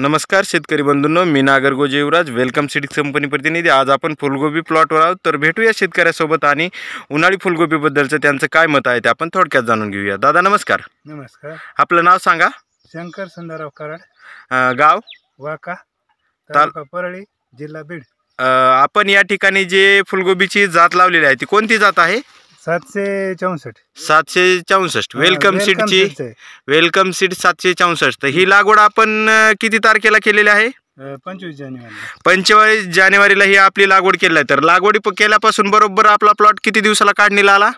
नमस्कार शेतकरी बंधूंनो मी नागरगो युवराज वेलकम सिटी कंपनी प्रतिनिधी आज आपण फुलगोबी प्लॉटवर आहोत तर भेटूया शेतकऱ्यासोबत आणि उन्हाळी फुलगोबीबद्दलचं त्यांचं काय मत आहे ते आपण थोडक्यात जाणून घेऊया दादा नमस्कार नमस्कार आपलं नाव सांगा शंकर सुंदरराव कराड गाव वाका तालुका परळी जिल्हा बीड आपण या ठिकाणी जे फुलगोबीची जात लावलेली आहे ती कोणती जात आहे सातशे चौसष्ट सातशे चौसष्ट वेलकम सीडची वेलकम सीड सातशे चौसष्ट ही लागवड आपण किती तारखेला केलेली आहे पंचवीस जानेवारी पंचेचाळीस जानेवारीला ही आपली लागवड केली आहे तर लागवडी केल्यापासून बरोबर आपला प्लॉट किती दिवसाला काढणीला आला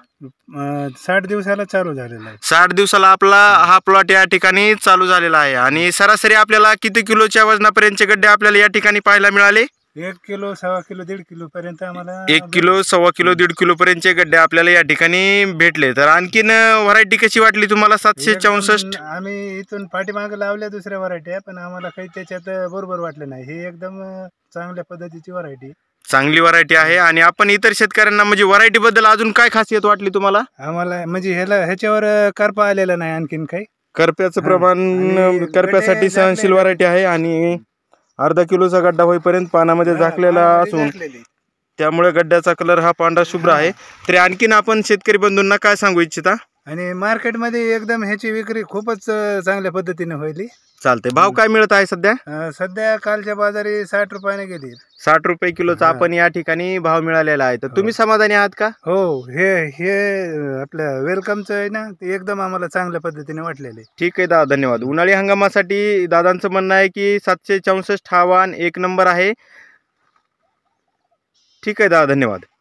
साठ दिवसाला चालू झालेला आहे साठ दिवसाला आपला हा प्लॉट या ठिकाणी चालू झालेला आहे आणि सरासरी आपल्याला किती किलोच्या वजनापर्यंतचे गड्डे आपल्याला या ठिकाणी पाहायला मिळाले एक किलो सव्वा किलो दीड किलो पर्यंत आम्हाला एक किलो सव्वा किलो दीड किलो पर्यंतचे गड्डे आपल्याला या ठिकाणी भेटले तर आणखीन व्हरायटी कशी वाटली तुम्हाला सातशे चौसष्ट आम्ही इथून पाठीमागे लावल्या दुसऱ्या व्हरायटी पण आम्हाला काही त्याच्यात बरोबर वाटलं नाही हे एकदम चांगल्या पद्धतीची व्हरायटी चांगली व्हरायटी आहे आणि आपण इतर शेतकऱ्यांना म्हणजे व्हरायटी बद्दल अजून काय खासियत वाटली तुम्हाला आम्हाला म्हणजे ह्याला ह्याच्यावर करपा आलेला नाही आणखीन काही करप्याचं प्रमाण करप्यासाठी सहनशील व्हरायटी आहे आणि अर्धा किलोचा गड्डा होईपर्यंत पानामध्ये झाकलेला असून त्यामुळे गड्ड्याचा कलर हा पांढरा शुभ्र आहे तरी आणखीन आपण शेतकरी बंधूंना काय सांगू इच्छिता आणि मार्केटमध्ये एकदम ह्याची विक्री खूपच चांगल्या पद्धतीने होईल चालते भाव काय मिळत आहे सध्या सध्या कालच्या बाजारी साठ रुपयाने गेली साठ रुपये किलोचा आपण या ठिकाणी भाव मिळालेला आहे तर हो. तुम्ही समाधानी आहात का हो हे हे आपल्या आपलं वेलकमचं आहे ना ते एकदम आम्हाला चांगल्या पद्धतीने वाटलेले ठीक आहे दादा धन्यवाद उन्हाळी हंगामासाठी दादांचं म्हणणं आहे की सातशे चौसष्ट एक नंबर आहे ठीक आहे दादा धन्यवाद